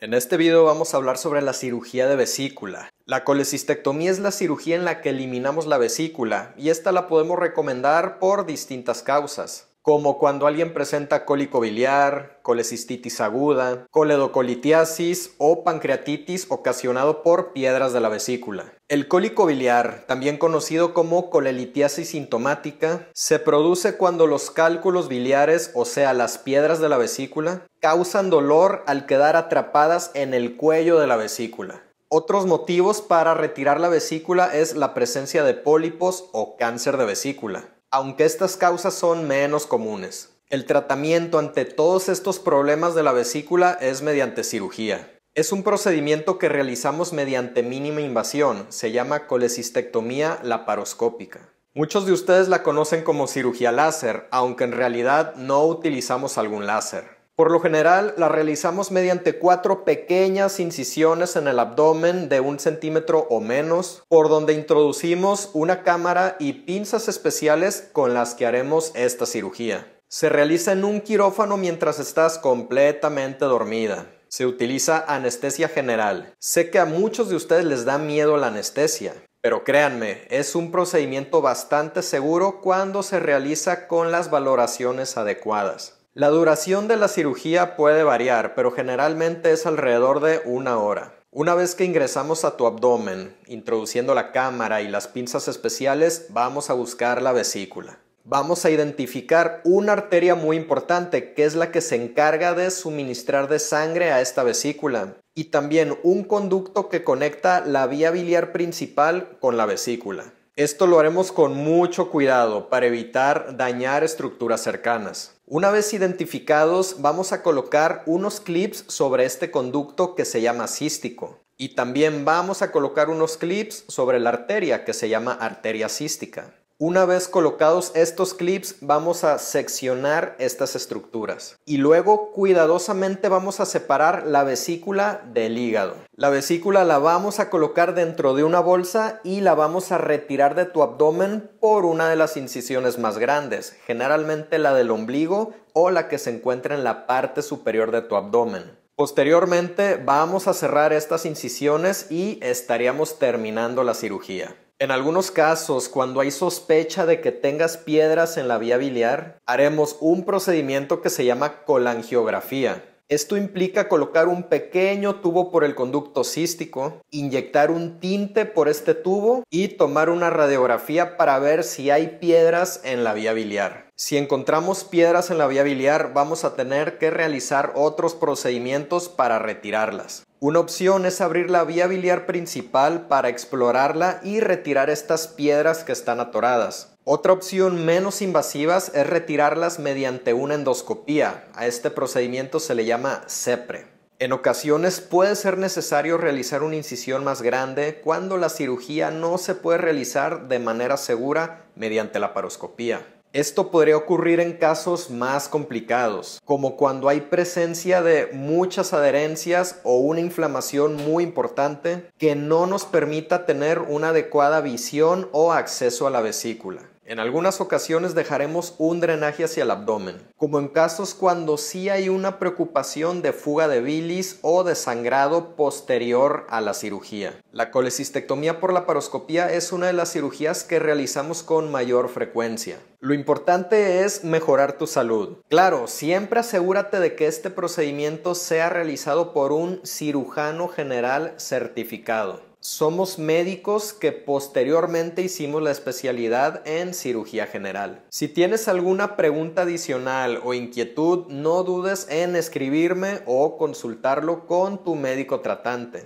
En este video vamos a hablar sobre la cirugía de vesícula. La colecistectomía es la cirugía en la que eliminamos la vesícula y esta la podemos recomendar por distintas causas como cuando alguien presenta cólico biliar, colecistitis aguda, coledocolitiasis o pancreatitis ocasionado por piedras de la vesícula. El cólico biliar, también conocido como colelitiasis sintomática, se produce cuando los cálculos biliares, o sea, las piedras de la vesícula, causan dolor al quedar atrapadas en el cuello de la vesícula. Otros motivos para retirar la vesícula es la presencia de pólipos o cáncer de vesícula aunque estas causas son menos comunes. El tratamiento ante todos estos problemas de la vesícula es mediante cirugía. Es un procedimiento que realizamos mediante mínima invasión, se llama colecistectomía laparoscópica. Muchos de ustedes la conocen como cirugía láser, aunque en realidad no utilizamos algún láser. Por lo general, la realizamos mediante cuatro pequeñas incisiones en el abdomen de un centímetro o menos, por donde introducimos una cámara y pinzas especiales con las que haremos esta cirugía. Se realiza en un quirófano mientras estás completamente dormida. Se utiliza anestesia general. Sé que a muchos de ustedes les da miedo la anestesia, pero créanme, es un procedimiento bastante seguro cuando se realiza con las valoraciones adecuadas. La duración de la cirugía puede variar, pero generalmente es alrededor de una hora. Una vez que ingresamos a tu abdomen, introduciendo la cámara y las pinzas especiales, vamos a buscar la vesícula. Vamos a identificar una arteria muy importante, que es la que se encarga de suministrar de sangre a esta vesícula, y también un conducto que conecta la vía biliar principal con la vesícula. Esto lo haremos con mucho cuidado para evitar dañar estructuras cercanas. Una vez identificados, vamos a colocar unos clips sobre este conducto que se llama cístico. Y también vamos a colocar unos clips sobre la arteria que se llama arteria cística. Una vez colocados estos clips vamos a seccionar estas estructuras y luego cuidadosamente vamos a separar la vesícula del hígado. La vesícula la vamos a colocar dentro de una bolsa y la vamos a retirar de tu abdomen por una de las incisiones más grandes, generalmente la del ombligo o la que se encuentra en la parte superior de tu abdomen. Posteriormente vamos a cerrar estas incisiones y estaríamos terminando la cirugía. En algunos casos, cuando hay sospecha de que tengas piedras en la vía biliar, haremos un procedimiento que se llama colangiografía. Esto implica colocar un pequeño tubo por el conducto cístico, inyectar un tinte por este tubo y tomar una radiografía para ver si hay piedras en la vía biliar. Si encontramos piedras en la vía biliar, vamos a tener que realizar otros procedimientos para retirarlas. Una opción es abrir la vía biliar principal para explorarla y retirar estas piedras que están atoradas. Otra opción menos invasiva es retirarlas mediante una endoscopía. A este procedimiento se le llama CEPRE. En ocasiones puede ser necesario realizar una incisión más grande cuando la cirugía no se puede realizar de manera segura mediante la paroscopía. Esto podría ocurrir en casos más complicados, como cuando hay presencia de muchas adherencias o una inflamación muy importante que no nos permita tener una adecuada visión o acceso a la vesícula. En algunas ocasiones dejaremos un drenaje hacia el abdomen, como en casos cuando sí hay una preocupación de fuga de bilis o de sangrado posterior a la cirugía. La colecistectomía por la paroscopía es una de las cirugías que realizamos con mayor frecuencia. Lo importante es mejorar tu salud. Claro, siempre asegúrate de que este procedimiento sea realizado por un cirujano general certificado. Somos médicos que posteriormente hicimos la especialidad en cirugía general. Si tienes alguna pregunta adicional o inquietud, no dudes en escribirme o consultarlo con tu médico tratante.